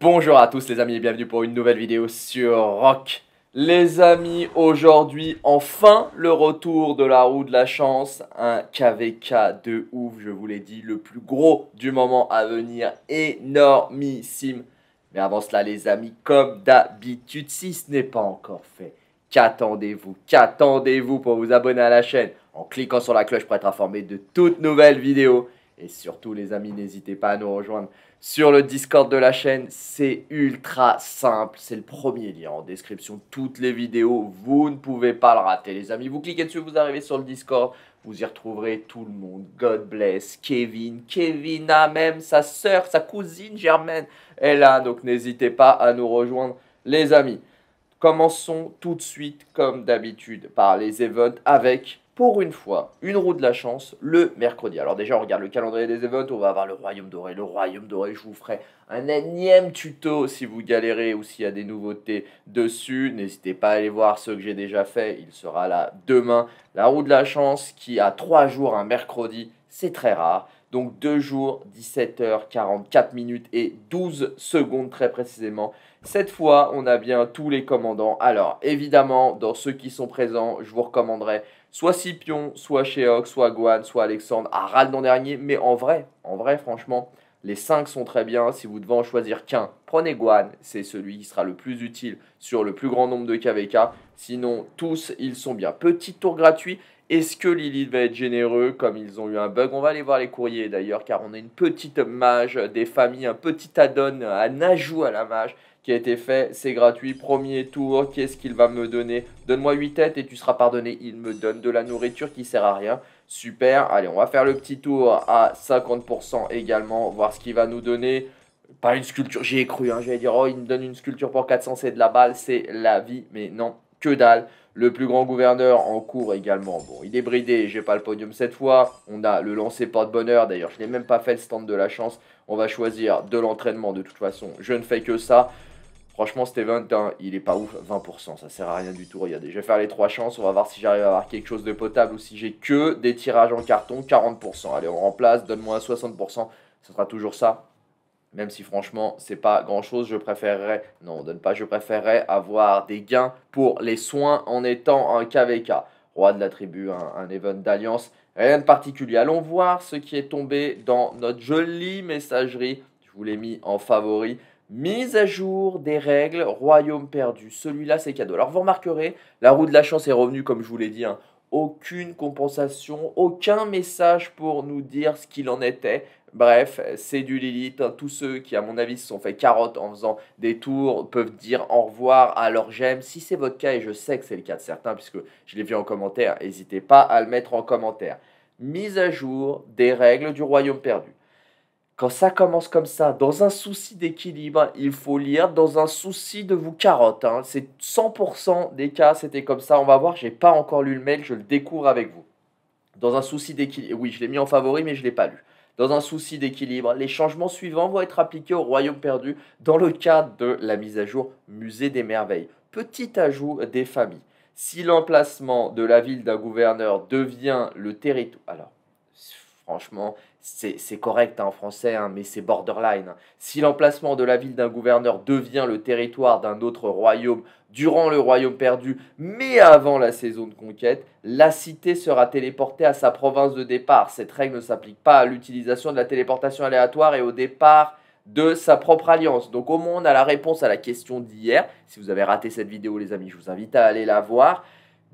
Bonjour à tous les amis et bienvenue pour une nouvelle vidéo sur Rock. Les amis, aujourd'hui enfin le retour de la roue de la chance, un KVK de ouf, je vous l'ai dit, le plus gros du moment à venir, énormissime mais avant cela, les amis, comme d'habitude, si ce n'est pas encore fait, qu'attendez-vous Qu'attendez-vous pour vous abonner à la chaîne en cliquant sur la cloche pour être informé de toutes nouvelles vidéos et surtout, les amis, n'hésitez pas à nous rejoindre sur le Discord de la chaîne. C'est ultra simple. C'est le premier lien en description. Toutes les vidéos, vous ne pouvez pas le rater, les amis. Vous cliquez dessus, vous arrivez sur le Discord. Vous y retrouverez tout le monde. God bless Kevin. Kevin a même sa sœur, sa cousine Germaine est là. Donc n'hésitez pas à nous rejoindre, les amis. Commençons tout de suite, comme d'habitude, par les events avec pour une fois, une roue de la chance le mercredi. Alors déjà, on regarde le calendrier des events, on va avoir le Royaume Doré. Le Royaume Doré, je vous ferai un énième tuto si vous galérez ou s'il y a des nouveautés dessus. N'hésitez pas à aller voir ceux que j'ai déjà fait, il sera là demain. La roue de la chance qui a trois jours un mercredi, c'est très rare. Donc deux jours, 17h44 minutes et 12 secondes très précisément. Cette fois, on a bien tous les commandants. Alors évidemment, dans ceux qui sont présents, je vous recommanderais soit Scipion, soit Sheok, soit Guan, soit Alexandre, Ral dans dernier, mais en vrai, en vrai, franchement, les 5 sont très bien. Si vous devez en choisir qu'un, prenez Guan, c'est celui qui sera le plus utile sur le plus grand nombre de KVK. Sinon, tous, ils sont bien. Petit tour gratuit. Est-ce que Lilith va être généreux comme ils ont eu un bug On va aller voir les courriers d'ailleurs, car on a une petite mage des familles, un petit add-on, un ajout à la mage qui a été fait, c'est gratuit, premier tour, qu'est-ce qu'il va me donner Donne-moi 8 têtes et tu seras pardonné, il me donne de la nourriture qui sert à rien, super, allez on va faire le petit tour à 50% également, voir ce qu'il va nous donner, pas une sculpture, j'y ai cru, hein. j'allais dire, oh il me donne une sculpture pour 400, c'est de la balle, c'est la vie, mais non, que dalle, le plus grand gouverneur en cours également. Bon, il est bridé, j'ai pas le podium cette fois. On a le lancer porte-bonheur. D'ailleurs, je n'ai même pas fait le stand de la chance. On va choisir de l'entraînement de toute façon. Je ne fais que ça. Franchement, Steven, il est pas ouf, 20%, ça sert à rien du tout. Regardez, je vais faire les trois chances, on va voir si j'arrive à avoir quelque chose de potable ou si j'ai que des tirages en carton, 40%. Allez, on remplace, donne-moi 60%, ce sera toujours ça. Même si franchement, c'est pas grand-chose, je préférerais, non, on donne pas, je préférerais avoir des gains pour les soins en étant un KVK. Roi de la tribu, un, un event d'alliance, rien de particulier. Allons voir ce qui est tombé dans notre jolie messagerie, je vous l'ai mis en favori. Mise à jour des règles, royaume perdu. Celui-là, c'est cadeau. Alors, vous remarquerez, la roue de la chance est revenue, comme je vous l'ai dit. Hein. Aucune compensation, aucun message pour nous dire ce qu'il en était. Bref, c'est du Lilith. Hein. Tous ceux qui, à mon avis, se sont fait carottes en faisant des tours peuvent dire au revoir à leur j'aime. Si c'est votre cas, et je sais que c'est le cas de certains, puisque je l'ai vu en commentaire, n'hésitez pas à le mettre en commentaire. Mise à jour des règles du royaume perdu. Quand ça commence comme ça, dans un souci d'équilibre, il faut lire dans un souci de vous carotte. Hein. C'est 100% des cas, c'était comme ça. On va voir, je n'ai pas encore lu le mail, je le découvre avec vous. Dans un souci d'équilibre, oui, je l'ai mis en favori, mais je l'ai pas lu. Dans un souci d'équilibre, les changements suivants vont être appliqués au Royaume perdu dans le cadre de la mise à jour Musée des Merveilles. Petit ajout des familles. Si l'emplacement de la ville d'un gouverneur devient le territoire. Alors, franchement, c'est correct hein, en français, hein, mais c'est borderline. Si l'emplacement de la ville d'un gouverneur devient le territoire d'un autre royaume durant le royaume perdu, mais avant la saison de conquête, la cité sera téléportée à sa province de départ. Cette règle ne s'applique pas à l'utilisation de la téléportation aléatoire et au départ de sa propre alliance. Donc au moins on a la réponse à la question d'hier. Si vous avez raté cette vidéo les amis, je vous invite à aller la voir.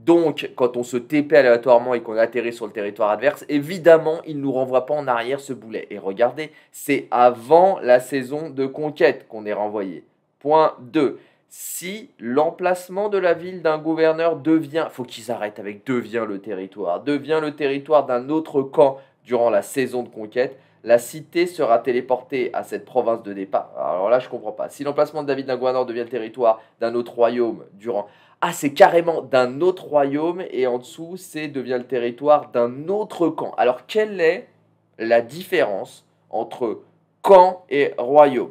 Donc, quand on se TP aléatoirement et qu'on atterrit sur le territoire adverse, évidemment, il ne nous renvoie pas en arrière ce boulet. Et regardez, c'est avant la saison de conquête qu'on est renvoyé. Point 2. Si l'emplacement de la ville d'un gouverneur devient, faut qu'ils arrêtent avec devient le territoire, devient le territoire d'un autre camp durant la saison de conquête, la cité sera téléportée à cette province de départ. Alors là, je comprends pas. Si l'emplacement de David d'un gouverneur devient le territoire d'un autre royaume durant ah, c'est carrément d'un autre royaume, et en dessous, c'est devient le territoire d'un autre camp. Alors, quelle est la différence entre camp et royaume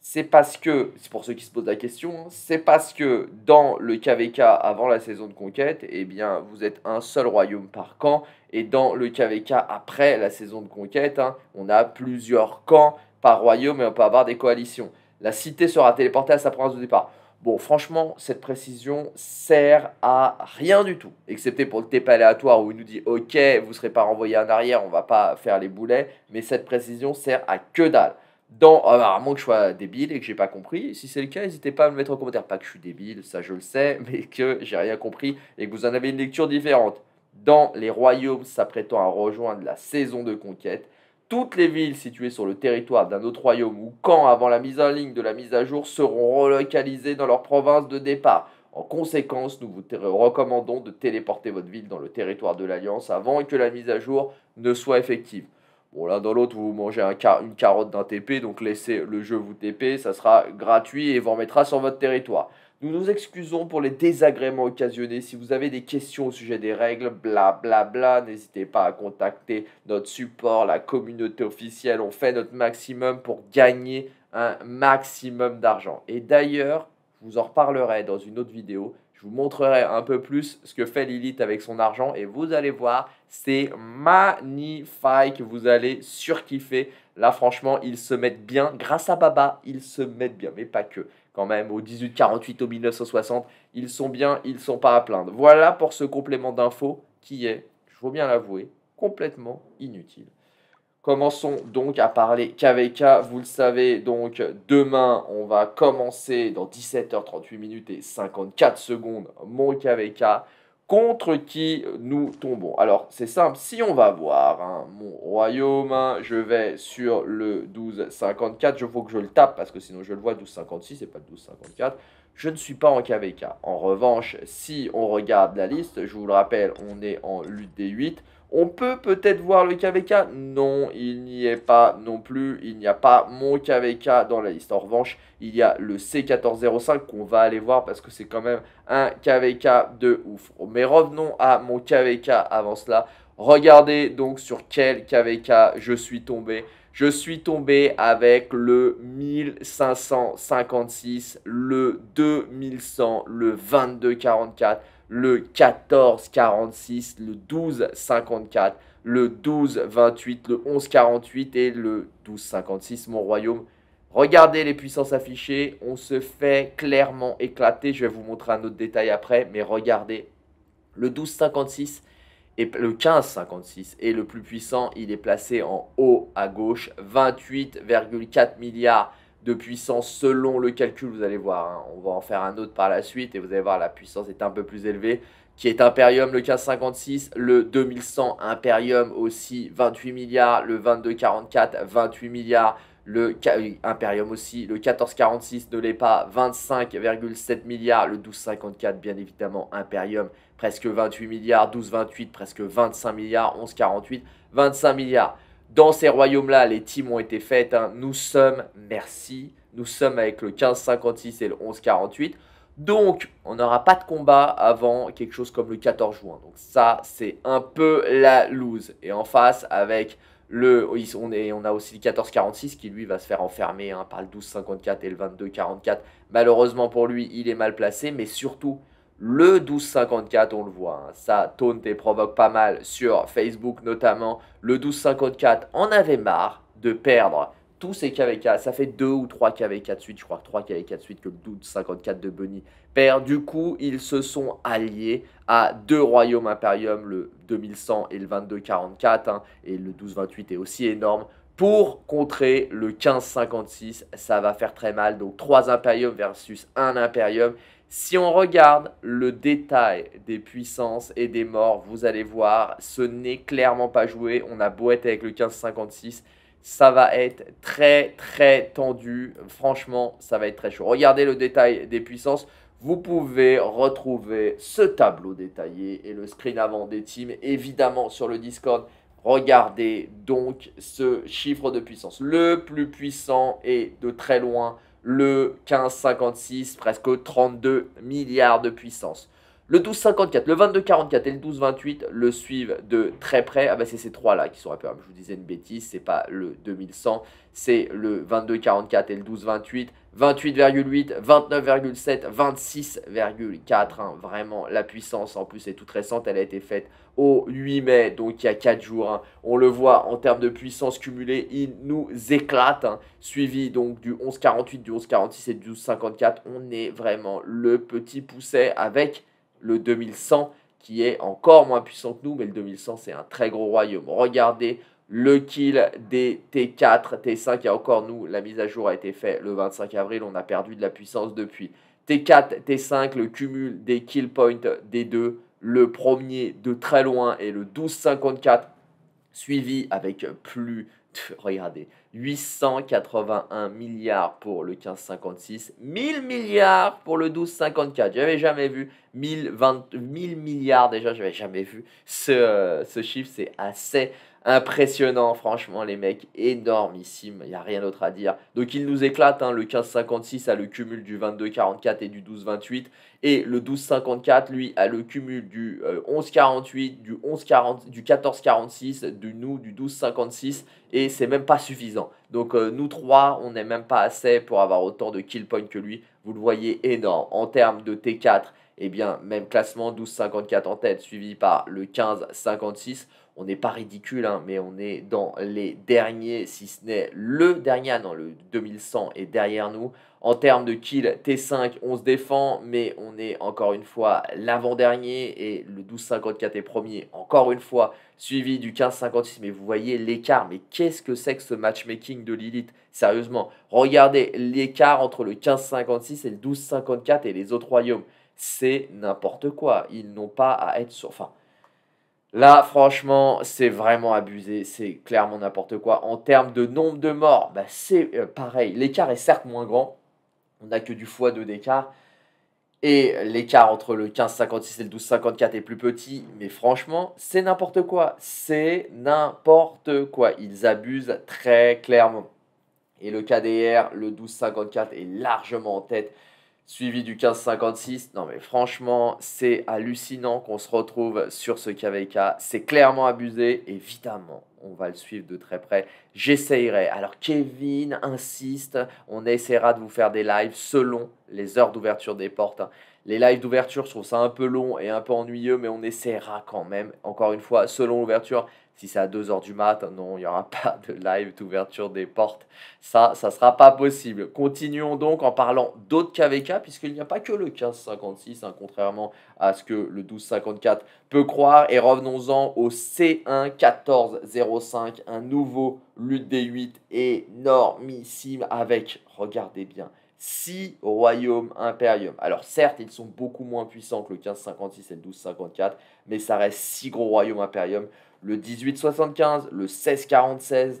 C'est parce que, c'est pour ceux qui se posent la question, c'est parce que dans le KVK avant la saison de conquête, eh bien, vous êtes un seul royaume par camp, et dans le KVK après la saison de conquête, hein, on a plusieurs camps par royaume et on peut avoir des coalitions. La cité sera téléportée à sa province de départ. Bon, franchement, cette précision sert à rien du tout, excepté pour le TP aléatoire où il nous dit OK, vous ne serez pas renvoyé en arrière, on va pas faire les boulets, mais cette précision sert à que dalle. Dans, euh, à moins que je sois débile et que j'ai pas compris, si c'est le cas, n'hésitez pas à me mettre en commentaire. Pas que je suis débile, ça je le sais, mais que j'ai rien compris et que vous en avez une lecture différente. Dans les royaumes s'apprêtant à rejoindre la saison de conquête, toutes les villes situées sur le territoire d'un autre royaume ou quand avant la mise en ligne de la mise à jour seront relocalisées dans leur province de départ. En conséquence, nous vous recommandons de téléporter votre ville dans le territoire de l'Alliance avant que la mise à jour ne soit effective. Bon, l'un dans l'autre, vous mangez un une carotte d'un TP, donc laissez le jeu vous TP, ça sera gratuit et vous mettra sur votre territoire. Nous nous excusons pour les désagréments occasionnés. Si vous avez des questions au sujet des règles, blablabla, n'hésitez pas à contacter notre support, la communauté officielle. On fait notre maximum pour gagner un maximum d'argent. Et d'ailleurs, je vous en reparlerai dans une autre vidéo. Je vous montrerai un peu plus ce que fait Lilith avec son argent et vous allez voir, c'est magnifique. Vous allez surkiffer. Là, franchement, ils se mettent bien. Grâce à Baba, ils se mettent bien, mais pas que quand même, au 1848, au 1960. Ils sont bien, ils sont pas à plaindre. Voilà pour ce complément d'infos qui est, je veux bien l'avouer, complètement inutile. Commençons donc à parler KVK. Vous le savez, donc demain, on va commencer dans 17h38 minutes et 54 secondes mon KVK contre qui nous tombons. Alors, c'est simple, si on va voir hein, mon royaume, hein, je vais sur le 1254, je faut que je le tape parce que sinon je le vois 1256 et pas le 1254. Je ne suis pas en KVK. En revanche, si on regarde la liste, je vous le rappelle, on est en lutte des 8 on peut peut-être voir le KVK Non, il n'y est pas non plus. Il n'y a pas mon KVK dans la liste. En revanche, il y a le C1405 qu'on va aller voir parce que c'est quand même un KVK de ouf. Mais revenons à mon KVK avant cela. Regardez donc sur quel KVK je suis tombé. Je suis tombé avec le 1556, le 2100, le 2244 le 14,46, le 12-54, le 12-28, le 11-48 et le 12-56, mon royaume. Regardez les puissances affichées, on se fait clairement éclater, je vais vous montrer un autre détail après, mais regardez, le 12 et le 15-56 est le plus puissant, il est placé en haut à gauche, 28,4 milliards de puissance selon le calcul, vous allez voir. Hein. On va en faire un autre par la suite et vous allez voir, la puissance est un peu plus élevée. Qui est Imperium, le 1556, le 2100 Imperium aussi, 28 milliards, le 2244, 28 milliards, le Imperium aussi, le 1446 ne l'est pas, 25,7 milliards, le 1254 bien évidemment, Imperium presque 28 milliards, 1228 presque 25 milliards, 1148 25 milliards. Dans ces royaumes-là, les teams ont été faites. Hein. Nous sommes, merci, nous sommes avec le 15-56 et le 11-48. Donc, on n'aura pas de combat avant quelque chose comme le 14 juin. Donc ça, c'est un peu la lose. Et en face, avec le, on, est, on a aussi le 14-46 qui, lui, va se faire enfermer hein, par le 12-54 et le 22-44. Malheureusement pour lui, il est mal placé. Mais surtout, le 1254, on le voit, hein. ça taunte et provoque pas mal sur Facebook notamment. Le 1254 en avait marre de perdre tous ces KVK. Ça fait 2 ou 3 KVK de suite, je crois, 3 KVK de suite que le 1254 de Bunny perd. Du coup, ils se sont alliés à deux royaumes impériums, le 2100 et le 2244. 44 hein. et le 1228 est aussi énorme pour contrer le 1556. Ça va faire très mal. Donc 3 impériums versus 1 Imperium. Si on regarde le détail des puissances et des morts, vous allez voir, ce n'est clairement pas joué. On a beau avec le 1556, ça va être très très tendu. Franchement, ça va être très chaud. Regardez le détail des puissances. Vous pouvez retrouver ce tableau détaillé et le screen avant des teams, évidemment, sur le Discord. Regardez donc ce chiffre de puissance. Le plus puissant est de très loin le 1556, presque 32 milliards de puissance. Le 1254, le 2244 et le 1228 le suivent de très près. Ah bah c'est ces trois-là qui sont près. Je vous disais une bêtise, c'est pas le 2100, c'est le 2244 et le 1228. 28,8, 29,7, 26,4. Vraiment, la puissance en plus est toute récente. Elle a été faite au 8 mai, donc il y a 4 jours. Hein. On le voit en termes de puissance cumulée, il nous éclate. Hein. Suivi donc du 11,48, du 11,46 et du 12,54. On est vraiment le petit pousset avec le 2100 qui est encore moins puissant que nous, mais le 2100 c'est un très gros royaume. Regardez le kill des T4, T5, et encore nous, la mise à jour a été faite le 25 avril, on a perdu de la puissance depuis. T4, T5, le cumul des kill points des deux, le premier de très loin est le 1254, suivi avec plus regardez, 881 milliards pour le 1556, 1000 milliards pour le 1254. J'avais jamais vu 1000, milliards déjà, j'avais jamais vu ce, euh, ce chiffre, c'est assez Impressionnant, franchement, les mecs, énormissime, il n'y a rien d'autre à dire. Donc il nous éclate, hein, le 15-56 a le cumul du 22-44 et du 12-28, et le 12-54, lui, a le cumul du 11-48, euh, du 11 du 14-46, du nous, du 12-56, et c'est même pas suffisant. Donc euh, nous trois, on n'est même pas assez pour avoir autant de kill points que lui, vous le voyez énorme. En termes de T4, eh bien, même classement, 12-54 en tête, suivi par le 15-56 on n'est pas ridicule, hein, mais on est dans les derniers, si ce n'est le dernier, dans ah le 2100 est derrière nous. En termes de kill T5, on se défend, mais on est encore une fois l'avant-dernier et le 1254 est premier, encore une fois, suivi du 1556. Mais vous voyez l'écart, mais qu'est-ce que c'est que ce matchmaking de Lilith Sérieusement, regardez l'écart entre le 1556 et le 1254 et les autres royaumes. C'est n'importe quoi. Ils n'ont pas à être sur... Là, franchement, c'est vraiment abusé, c'est clairement n'importe quoi. En termes de nombre de morts, bah, c'est euh, pareil. L'écart est certes moins grand, on n'a que du x2 d'écart. Et l'écart entre le 15,56 et le 12,54 est plus petit, mais franchement, c'est n'importe quoi. C'est n'importe quoi. Ils abusent très clairement. Et le KDR, le 12,54 est largement en tête suivi du 15-56, Non mais franchement, c'est hallucinant qu'on se retrouve sur ce KVK. C'est clairement abusé, évidemment. On va le suivre de très près. J'essayerai. Alors Kevin insiste, on essaiera de vous faire des lives selon les heures d'ouverture des portes. Hein. Les lives d'ouverture, je trouve ça un peu long et un peu ennuyeux, mais on essaiera quand même. Encore une fois, selon l'ouverture, si c'est à 2h du mat, non, il n'y aura pas de live d'ouverture des portes. Ça, ça ne sera pas possible. Continuons donc en parlant d'autres KVK, puisqu'il n'y a pas que le 1556, 56 hein, contrairement à ce que le 1254 peut croire. Et revenons-en au C1 1405, un nouveau lutte des 8 énormissime avec, regardez bien, 6 royaumes impérium. Alors certes, ils sont beaucoup moins puissants que le 1556 et le 1254, mais ça reste 6 gros royaumes impérium. Le 1875, le 1646,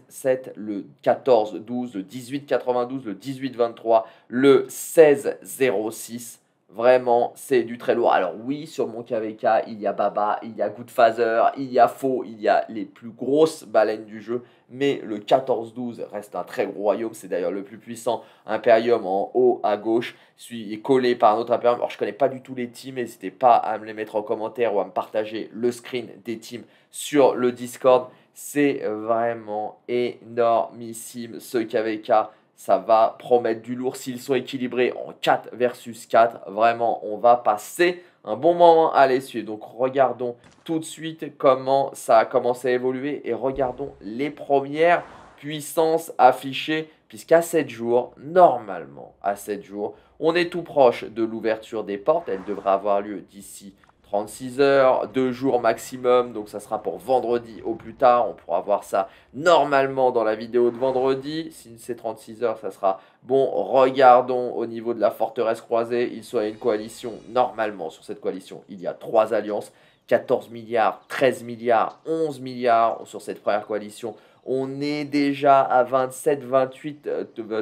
le 1412, le 1892, le 1823, le 1606 Vraiment, c'est du très lourd. Alors oui, sur mon KVK, il y a Baba, il y a Goodfather, il y a Faux, il y a les plus grosses baleines du jeu. Mais le 14-12 reste un très gros royaume. C'est d'ailleurs le plus puissant Imperium en haut à gauche. Suis collé par un autre Imperium. Alors je connais pas du tout les teams. N'hésitez pas à me les mettre en commentaire ou à me partager le screen des teams sur le Discord. C'est vraiment énormissime ce KVK ça va promettre du lourd s'ils sont équilibrés en 4 versus 4. Vraiment, on va passer un bon moment à les Donc regardons tout de suite comment ça a commencé à évoluer et regardons les premières puissances affichées puisqu'à 7 jours, normalement à 7 jours, on est tout proche de l'ouverture des portes. Elle devrait avoir lieu d'ici 36 heures, 2 jours maximum, donc ça sera pour vendredi au plus tard. On pourra voir ça normalement dans la vidéo de vendredi. Si c'est 36 heures, ça sera bon. Regardons au niveau de la forteresse croisée, il soit une coalition. Normalement, sur cette coalition, il y a 3 alliances 14 milliards, 13 milliards, 11 milliards sur cette première coalition. On est déjà à 27, 28,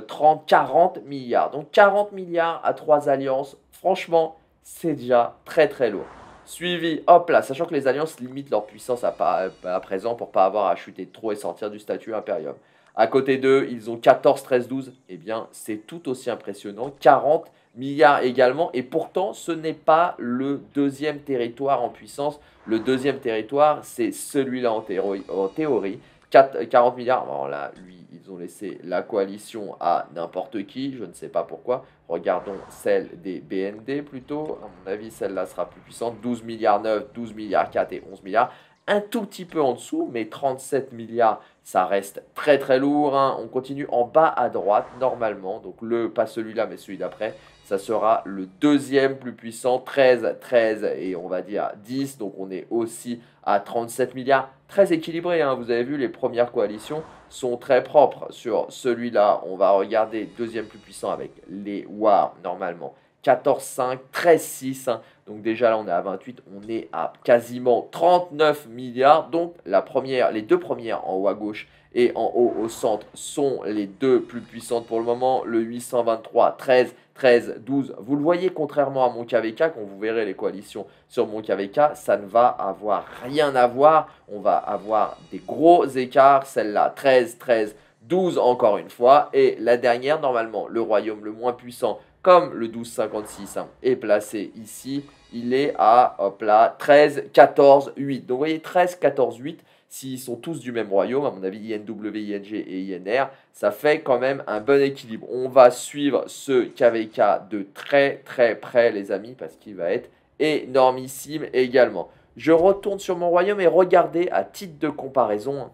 30, 40 milliards. Donc 40 milliards à 3 alliances, franchement, c'est déjà très très lourd. Suivi, hop là, sachant que les alliances limitent leur puissance à, présent pour pas avoir à chuter trop et sortir du statut impérium. À côté d'eux, ils ont 14, 13, 12. Eh bien, c'est tout aussi impressionnant. 40 milliards également. Et pourtant, ce n'est pas le deuxième territoire en puissance. Le deuxième territoire, c'est celui-là En théorie 40 euh, milliards. Alors là, lui, ils ont laissé la coalition à n'importe qui, je ne sais pas pourquoi. Regardons celle des BND plutôt. À mon avis, celle-là sera plus puissante. 12 milliards 9, 12 milliards 4 et 11 milliards un tout petit peu en dessous, mais 37 milliards, ça reste très très lourd. Hein. On continue en bas à droite, normalement. Donc le, pas celui-là, mais celui d'après, ça sera le deuxième plus puissant, 13, 13 et on va dire 10. Donc on est aussi à 37 milliards, très équilibré. Hein. Vous avez vu, les premières coalitions sont très propres. Sur celui-là, on va regarder deuxième plus puissant avec les WAR, normalement. 14,5, 13,6. Hein. Donc déjà là on est à 28, on est à quasiment 39 milliards. Donc la première, les deux premières en haut à gauche et en haut au centre sont les deux plus puissantes pour le moment. Le 823, 13, 13, 12. Vous le voyez, contrairement à mon KVK, quand vous verrez les coalitions sur mon KVK, ça ne va avoir rien à voir. On va avoir des gros écarts. Celle-là, 13, 13, 12 encore une fois. Et la dernière, normalement, le royaume le moins puissant comme le 12,56 hein, est placé ici, il est à hop là, 13, 14, 8. Donc vous voyez, 13, 14, 8, s'ils sont tous du même royaume, à mon avis, INW, ING et INR, ça fait quand même un bon équilibre. On va suivre ce KVK de très très près, les amis, parce qu'il va être énormissime également. Je retourne sur mon royaume et regardez à titre de comparaison, hein,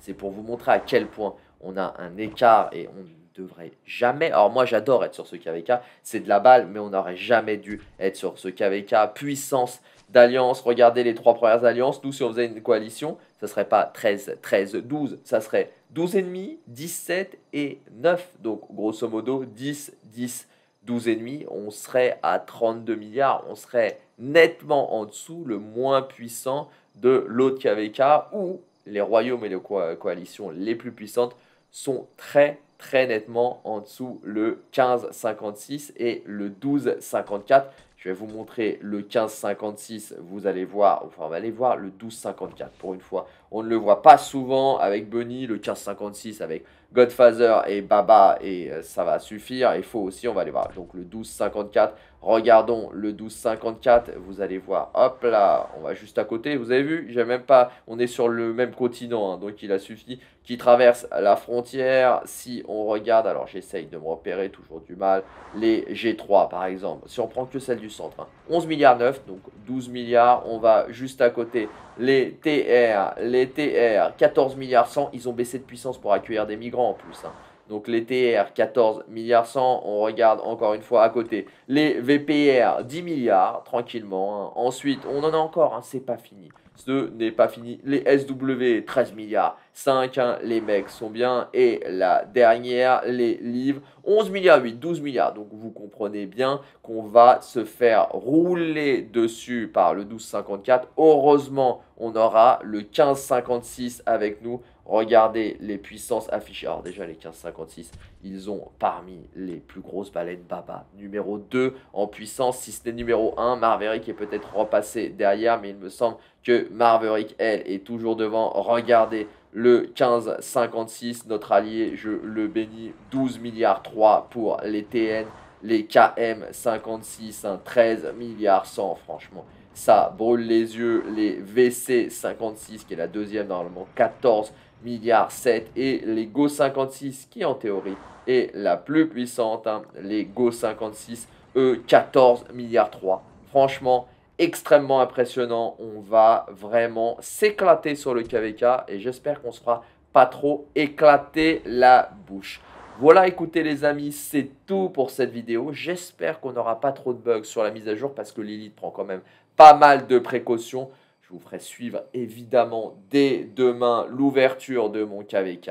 c'est pour vous montrer à quel point on a un écart et on devrait jamais. Alors moi j'adore être sur ce KVK, c'est de la balle, mais on n'aurait jamais dû être sur ce KVK. Puissance d'alliance, regardez les trois premières alliances, nous si on faisait une coalition, ça serait pas 13, 13, 12, ça serait 12 ennemis, 17 et 9. Donc grosso modo 10, 10, 12 ennemis, on serait à 32 milliards, on serait nettement en dessous, le moins puissant de l'autre KVK, où les royaumes et les coalitions les plus puissantes sont très très nettement en dessous le 15,56 et le 12,54. Je vais vous montrer le 15,56, vous allez voir, enfin, on va aller voir le 12,54 pour une fois. On ne le voit pas souvent avec Bunny, le 1556 avec Godfather et Baba, et euh, ça va suffire. il faut aussi, on va aller voir. Donc le 1254, regardons le 1254. Vous allez voir, hop là, on va juste à côté. Vous avez vu, j'ai même pas, on est sur le même continent, hein, donc il a suffi qui traverse la frontière. Si on regarde, alors j'essaye de me repérer, toujours du mal, les G3 par exemple. Si on prend que celle du centre, 11 hein, milliards 9, donc 12 milliards. On va juste à côté les TR, les les TR 14 milliards 100, ils ont baissé de puissance pour accueillir des migrants en plus. Hein. Donc les TR 14 milliards 100, on regarde encore une fois à côté. Les VPR 10 milliards tranquillement. Hein. Ensuite, on en a encore, hein, c'est pas fini. Ce n'est pas fini. Les SW 13 milliards. 5, hein. les mecs sont bien. Et la dernière, les livres, 11 milliards 8, 12 milliards. Donc vous comprenez bien qu'on va se faire rouler dessus par le 1254. Heureusement, on aura le 1556 avec nous. Regardez les puissances affichées. Alors déjà les 1556, ils ont parmi les plus grosses baleines Baba. Numéro 2 en puissance, si ce n'est numéro 1, Marverick est peut-être repassé derrière, mais il me semble que Marverick, elle, est toujours devant. Regardez le 15,56, notre allié, je le bénis, 12 milliards 3 pour les TN. Les KM 56, 13 milliards 100, franchement. Ça brûle les yeux. Les VC 56, qui est la deuxième normalement, 14 milliards 7. Et les Go 56, qui en théorie est la plus puissante, hein. les Go 56, eux, 14 milliards 3. Franchement, extrêmement impressionnant. On va vraiment s'éclater sur le KVK et j'espère qu'on se fera pas trop éclater la bouche. Voilà, écoutez les amis, c'est tout pour cette vidéo. J'espère qu'on n'aura pas trop de bugs sur la mise à jour parce que Lilith prend quand même pas mal de précautions. Je vous ferai suivre évidemment dès demain l'ouverture de mon KVK.